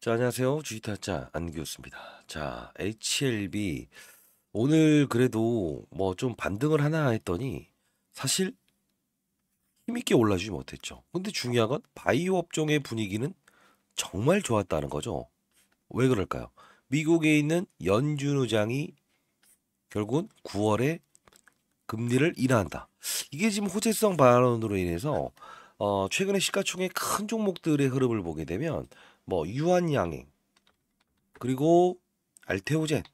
자, 안녕하세요. 주식타자 안기호입니다. 자, HLB 오늘 그래도 뭐 좀 반등을 하나 했더니 사실 힘있게 올라주지 못했죠. 근데 중요한 건 바이오 업종의 분위기는 정말 좋았다는 거죠. 왜 그럴까요? 미국에 있는 연준 의장이 결국은 9월에 금리를 인하한다. 이게 지금 호재성 발언으로 인해서 어, 최근에 시가총액 큰 종목들의 흐름을 보게 되면 뭐 유한양행 그리고 알테오젠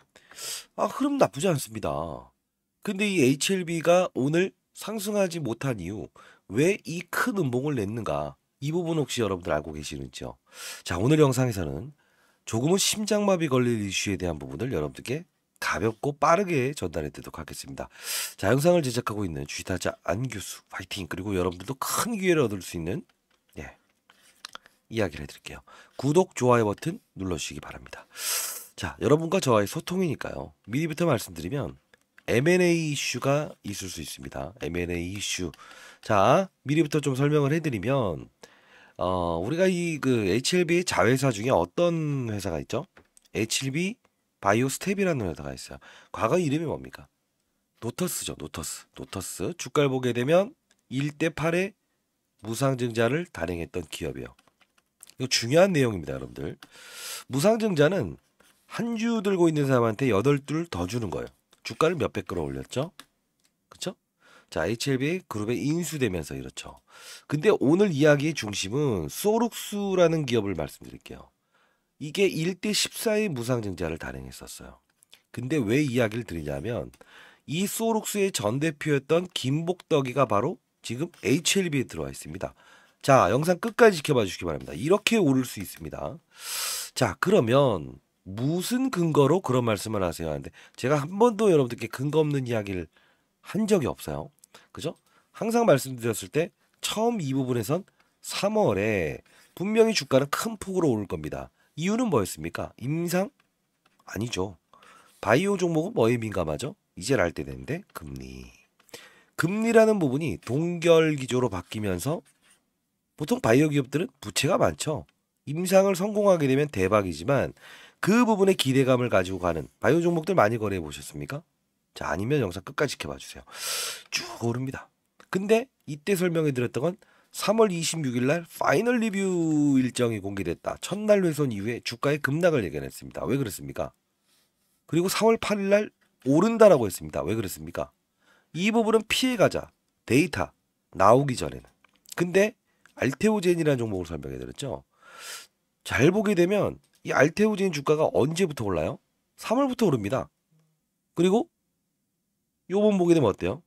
아 흐름 나쁘지 않습니다. 근데 이 HLB가 오늘 상승하지 못한 이유 왜 이 큰 음봉을 냈는가 이 부분 혹시 여러분들 알고 계시는지요? 자 오늘 영상에서는 조금은 심장마비 걸릴 이슈에 대한 부분을 여러분들께 가볍고 빠르게 전달해 드리도록 하겠습니다. 자 영상을 제작하고 있는 주식타자 안교수 파이팅 그리고 여러분들도 큰 기회를 얻을 수 있는 이야기를 해드릴게요. 구독, 좋아요 버튼 눌러주시기 바랍니다. 자, 여러분과 저와의 소통이니까요. 미리부터 말씀드리면 M&A 이슈가 있을 수 있습니다. M&A 이슈. 자, 미리부터 좀 설명을 해드리면 어, 우리가 이 그 HLB 자회사 중에 어떤 회사가 있죠? HLB 바이오스텝이라는 회사가 있어요. 과거 이름이 뭡니까? 노터스죠. 노터스. 노터스. 주가를 보게 되면 1대 8의 무상증자를 단행했던 기업이에요. 이거 중요한 내용입니다, 여러분들. 무상증자는 한 주 들고 있는 사람한테 여덟 둘더 주는 거예요. 주가를 몇백 끌어올렸죠? 그렇 자, HLB 그룹에 인수되면서 이렇죠. 근데 오늘 이야기의 중심은 소룩수라는 기업을 말씀드릴게요. 이게 1대 14의 무상증자를 단행했었어요. 근데 왜 이야기를 드리냐면 이소룩수의전 대표였던 김복덕이가 바로 지금 HLB에 들어와 있습니다. 자, 영상 끝까지 지켜봐 주시기 바랍니다. 이렇게 오를 수 있습니다. 자, 그러면 무슨 근거로 그런 말씀을 하세요? 하는데 제가 한 번도 여러분들께 근거 없는 이야기를 한 적이 없어요. 그죠? 항상 말씀드렸을 때 처음 이 부분에선 3월에 분명히 주가는 큰 폭으로 오를 겁니다. 이유는 뭐였습니까? 임상? 아니죠. 바이오 종목은 뭐에 민감하죠? 이제 알때 되는데 금리. 금리라는 부분이 동결 기조로 바뀌면서 보통 바이오 기업들은 부채가 많죠. 임상을 성공하게 되면 대박이지만 그 부분에 기대감을 가지고 가는 바이오 종목들 많이 거래해 보셨습니까? 자, 아니면 영상 끝까지 지켜봐 주세요. 쭉 오릅니다. 근데 이때 설명해 드렸던 건 3월 26일 날 파이널 리뷰 일정이 공개됐다. 첫날 회선 이후에 주가의 급락을 예견했습니다. 왜 그랬습니까? 그리고 4월 8일 날 오른다라고 했습니다. 왜 그랬습니까? 이 부분은 피해가자 데이터 나오기 전에는. 근데 알테오젠이라는 종목을 설명해 드렸죠. 잘 보게 되면 이 알테오젠 주가가 언제부터 올라요? 3월부터 오릅니다. 그리고 요번 보게 되면 어때요?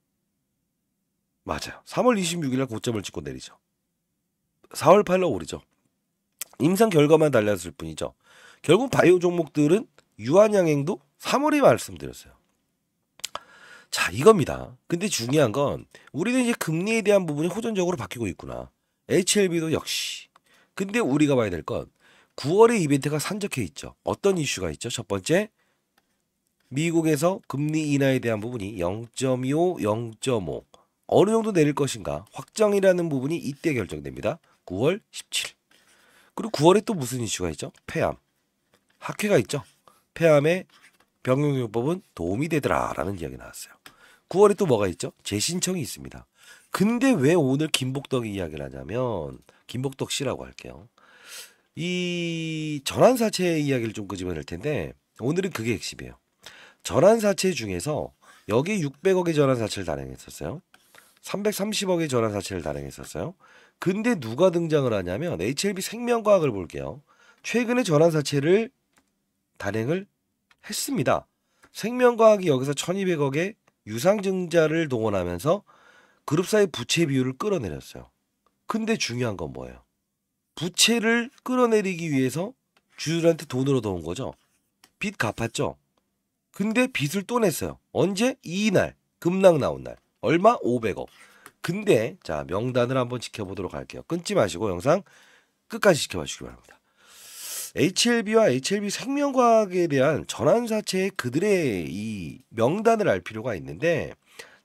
맞아요. 3월 26일 날 고점을 찍고 내리죠. 4월 8일 오르죠. 임상 결과만 달라졌을 뿐이죠. 결국 바이오 종목들은 유한양행도 3월에 말씀드렸어요. 자, 이겁니다. 근데 중요한 건 우리는 이제 금리에 대한 부분이 호전적으로 바뀌고 있구나. HLB도 역시. 근데 우리가 봐야 될 건9월에 이벤트가 산적해 있죠. 어떤 이슈가 있죠? 첫 번째, 미국에서 금리 인하에 대한 부분이 0.25, 0.5 어느 정도 내릴 것인가 확정이라는 부분이 이때 결정됩니다. 9월 17. 그리고 9월에 또 무슨 이슈가 있죠? 폐암. 학회가 있죠. 폐암의 병용요법은 도움이 되더라라는 이야기 나왔어요. 9월에 또 뭐가 있죠? 재신청이 있습니다. 근데 왜 오늘 김복덕이 이야기를 하냐면 김복덕 씨라고 할게요. 이 전환사채 이야기를 좀 끄집어낼 텐데 오늘은 그게 핵심이에요. 전환사채 중에서 여기 600억의 전환사채를 단행했었어요. 330억의 전환사채를 단행했었어요. 근데 누가 등장을 하냐면 HLB 생명과학을 볼게요. 최근에 전환사채를 단행을 했습니다. 생명과학이 여기서 1200억의 유상증자를 동원하면서 그룹사의 부채 비율을 끌어내렸어요. 근데 중요한 건 뭐예요? 부채를 끌어내리기 위해서 주주들한테 돈을 얻어온 거죠. 빚 갚았죠. 근데 빚을 또 냈어요. 언제? 이날. 급락 나온 날. 얼마? 500억. 근데 자 명단을 한번 지켜보도록 할게요. 끊지 마시고 영상 끝까지 지켜봐 주시기 바랍니다. HLB와 HLB 생명과학에 대한 전환사채의 그들의 이 명단을 알 필요가 있는데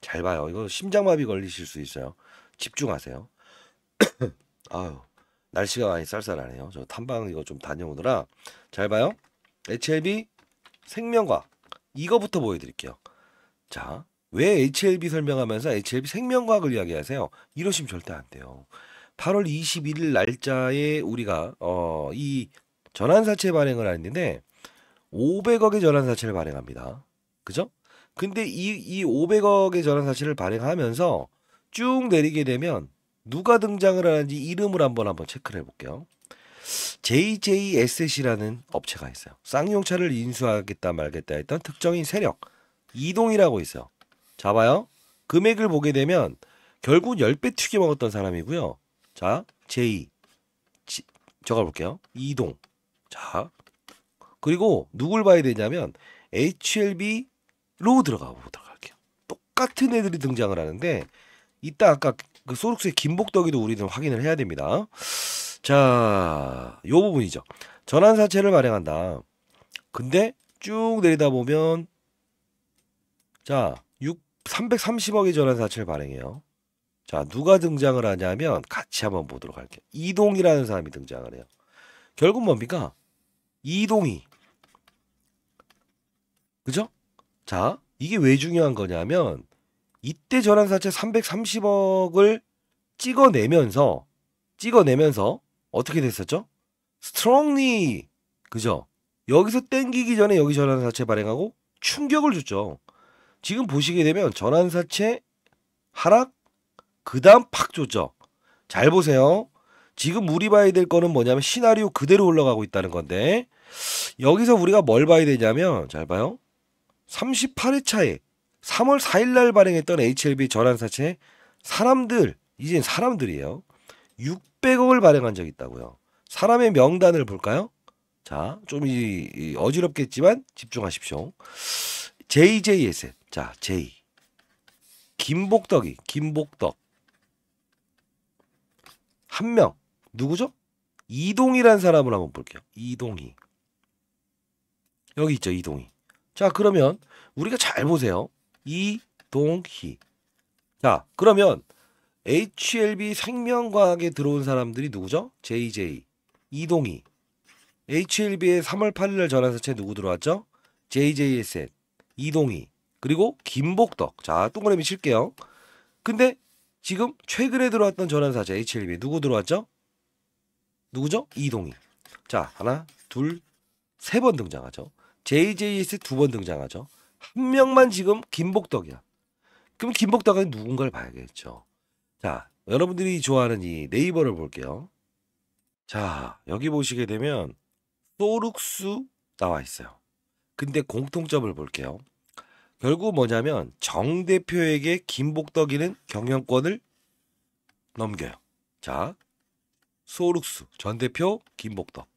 잘 봐요. 이거 심장마비 걸리실 수 있어요. 집중하세요. 아유 날씨가 많이 쌀쌀하네요. 저 탐방 이거 좀 다녀오느라 잘 봐요. HLB 생명과 이거부터 보여드릴게요. 자, 왜 HLB 설명하면서 HLB 생명과학을 이야기하세요? 이러시면 절대 안 돼요. 8월 21일 날짜에 우리가 어, 이 전환사채 발행을 하는데 500억의 전환사채를 발행합니다. 그죠? 근데 이, 이 500억의 전환 사실을 발행하면서 쭉 내리게 되면 누가 등장을 하는지 이름을 한번 한번 체크를 해볼게요. JJ s s 이라는 업체가 있어요. 쌍용차를 인수하겠다 말겠다 했던 특정인 세력 이동이라고 있어요. 자 봐요. 금액을 보게 되면 결국 10배 튀겨 먹었던 사람이고요. 자, J 지, 적어 볼게요. 이동. 자. 그리고 누굴 봐야 되냐면 HLB 로 들어가 보도록 할게요. 똑같은 애들이 등장을 하는데 이따 아까 그 소록스의 김복덕이도 우리는 확인을 해야 됩니다. 자, 요 부분이죠. 전환사채를 발행한다. 근데 쭉 내리다 보면 자, 6 330억의 전환사채를 발행해요. 자, 누가 등장을 하냐면 같이 한번 보도록 할게요. 이동이라는 사람이 등장을 해요. 결국 뭡니까? 이동이. 그죠? 자, 이게 왜 중요한 거냐면 이때 전환사채 330억을 찍어내면서 찍어내면서 어떻게 됐었죠? 스트롱리 그죠? 여기서 땡기기 전에 여기 전환사채 발행하고 충격을 줬죠. 지금 보시게 되면 전환사채 하락 그다음 팍 줬죠. 잘 보세요. 지금 우리 봐야 될 거는 뭐냐면 시나리오 그대로 올라가고 있다는 건데 여기서 우리가 뭘 봐야 되냐면 잘 봐요. 38회차에 3월 4일날 발행했던 HLB 전환사채 사람들 이젠 사람들이에요. 600억을 발행한 적이 있다고요. 사람의 명단을 볼까요? 자, 좀 이, 이 어지럽겠지만 집중하십시오. JJSN. 자, J. 김복덕이, 김복덕. 한 명. 누구죠? 이동이란 사람을 한번 볼게요. 이동이 여기 있죠, 이동이 자, 그러면 우리가 잘 보세요. 이동희. 자, 그러면 HLB 생명과학에 들어온 사람들이 누구죠? JJ. 이동희. h l b 의 3월 8일 날 전환사채 누구 들어왔죠? JJSN. 이동희. 그리고 김복덕. 자, 동그라미 칠게요. 근데 지금 최근에 들어왔던 전환사채 HLB 누구 들어왔죠? 누구죠? 이동희. 자, 하나, 둘, 세 번 등장하죠. JJS 두 번 등장하죠. 한 명만 지금 김복덕이야. 그럼 김복덕은 누군가를 봐야겠죠. 자, 여러분들이 좋아하는 이 네이버를 볼게요. 자, 여기 보시게 되면 소룩수 나와 있어요. 근데 공통점을 볼게요. 결국 뭐냐면 정 대표에게 김복덕이는 경영권을 넘겨요. 자, 소룩수 전 대표 김복덕.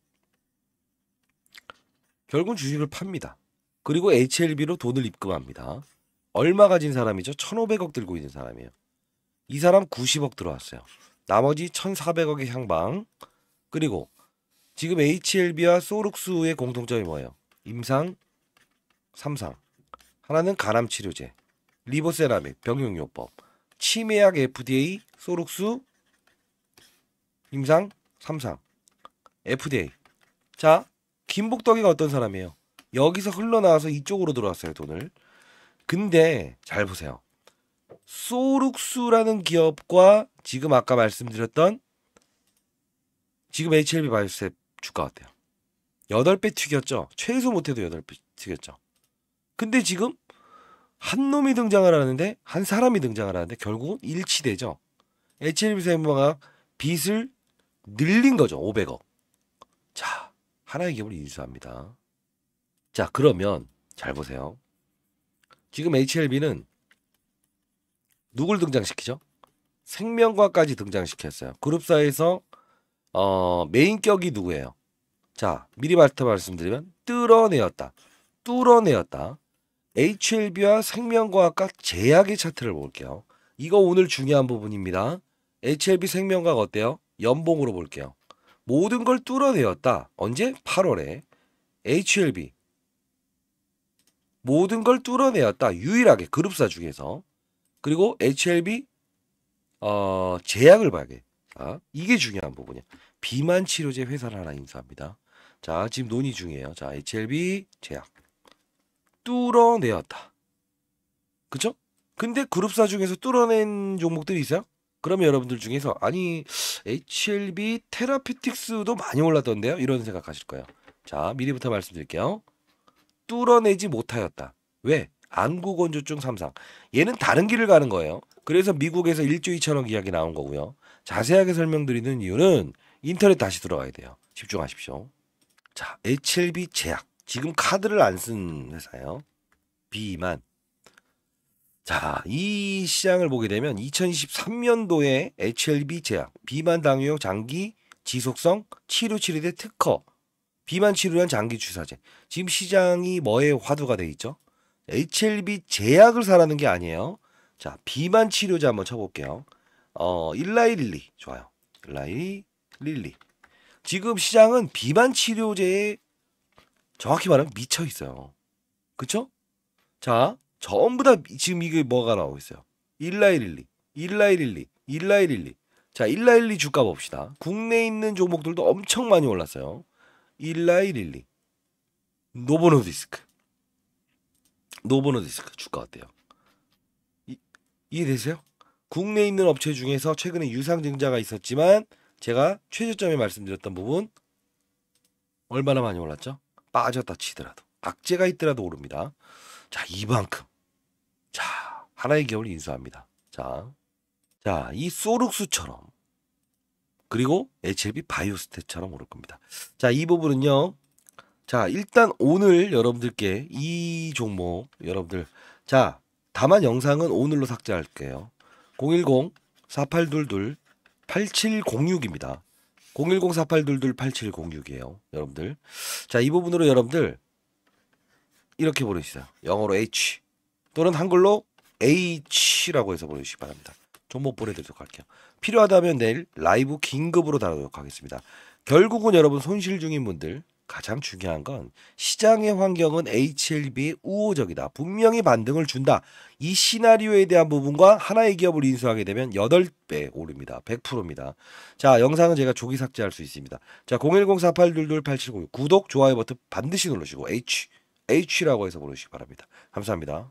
결국은 주식을 팝니다. 그리고 HLB로 돈을 입금합니다. 얼마 가진 사람이죠? 1,500억 들고 있는 사람이에요. 이 사람 90억 들어왔어요. 나머지 1,400억의 향방. 그리고 지금 HLB와 소룩스의 공통점이 뭐예요? 임상, 삼상. 하나는 간암 치료제, 리보세라믹, 병용요법, 치매약 FDA, 소룩스, 임상, 삼상. FDA. 자, 김복덕이가 어떤 사람이에요? 여기서 흘러나와서 이쪽으로 들어왔어요 돈을. 근데 잘 보세요. 소룩수라는 기업과 지금 아까 말씀드렸던 지금 HLB 바이오셉 주가 어때요? 8배 튀겼죠. 최소 못해도 8배 튀겼죠. 근데 지금 한 놈이 등장을 하는데 한 사람이 등장을 하는데 결국은 일치되죠. HLB 생명학 빚을 늘린 거죠. 500억. 하나의 기업을 인수합니다. 자, 그러면 잘 보세요. 지금 HLB는 누굴 등장시키죠? 생명과까지 등장시켰어요. 그룹사에서 어, 메인격이 누구예요? 자, 미리 말씀드리면 뚫어내었다. 뚫어내었다. HLB와 생명과학과 제약의 차트를 볼게요. 이거 오늘 중요한 부분입니다. HLB 생명과학 어때요? 연봉으로 볼게요. 모든 걸 뚫어내었다. 언제? 8월에 HLB 모든 걸 뚫어내었다. 유일하게 그룹사 중에서 그리고 HLB 어, 제약을 발견. 아, 이게 중요한 부분이야. 비만 치료제 회사를 하나 인수합니다. 자, 지금 논의 중이에요. 자, HLB 제약 뚫어내었다. 그쵸 근데 그룹사 중에서 뚫어낸 종목들이 있어요? 그러면 여러분들 중에서 아니 HLB 테라피틱스도 많이 올랐던데요? 이런 생각하실 거예요. 자 미리부터 말씀드릴게요. 뚫어내지 못하였다. 왜? 안구건조증 3상. 얘는 다른 길을 가는 거예요. 그래서 미국에서 1조 2천억 이야기 나온 거고요. 자세하게 설명드리는 이유는 인터넷 다시 들어가야 돼요. 집중하십시오. 자, HLB 제약. 지금 카드를 안 쓴 회사예요. 비만 자, 이 시장을 보게 되면 2023년도에 HLB 제약, 비만 당뇨 장기 지속성 치료 치료제 특허, 비만 치료한 장기 주사제. 지금 시장이 뭐에 화두가 돼 있죠? HLB 제약을 사라는 게 아니에요. 자, 비만 치료제 한번 쳐볼게요. 어, 일라이 릴리. 좋아요. 일라이 릴리. 지금 시장은 비만 치료제에 정확히 말하면 미쳐 있어요. 그쵸? 자, 전부 다 지금 이게 뭐가 나오고 있어요. 일라일일리, 일라일일리, 일라일일리. 자, 일라일리 주가 봅시다. 국내에 있는 종목들도 엄청 많이 올랐어요. 일라일일리, 노보노디스크, 노보노디스크 주가 어때요? 이, 이해되세요? 국내에 있는 업체 중에서 최근에 유상증자가 있었지만 제가 최저점에 말씀드렸던 부분 얼마나 많이 올랐죠? 빠졌다 치더라도 악재가 있더라도 오릅니다. 자, 이만큼. 자, 하나의 기업을 인수합니다. 자, 자, 이 소룩수처럼 그리고 HLB 바이오스테처럼 오를 겁니다. 자, 이 부분은요. 자, 일단 오늘 여러분들께 이 종목 여러분들 자, 다만 영상은 오늘로 삭제할게요. 010-4822-8706입니다. 010-4822-8706이에요. 여러분들. 자, 이 부분으로 여러분들 이렇게 보내주세요 영어로 H 또는 한글로 H라고 해서 보내주시기 바랍니다. 정보 보내드리도록 할게요. 필요하다면 내일 라이브 긴급으로 다루도록 하겠습니다. 결국은 여러분 손실 중인 분들 가장 중요한 건 시장의 환경은 HLB에 우호적이다. 분명히 반등을 준다. 이 시나리오에 대한 부분과 하나의 기업을 인수하게 되면 8배 오릅니다. 100%입니다. 자, 영상은 제가 조기 삭제할 수 있습니다. 자, 010-4822-8706 구독, 좋아요 버튼 반드시 눌러주시고 H H라고 해서 보내주시기 바랍니다. 감사합니다.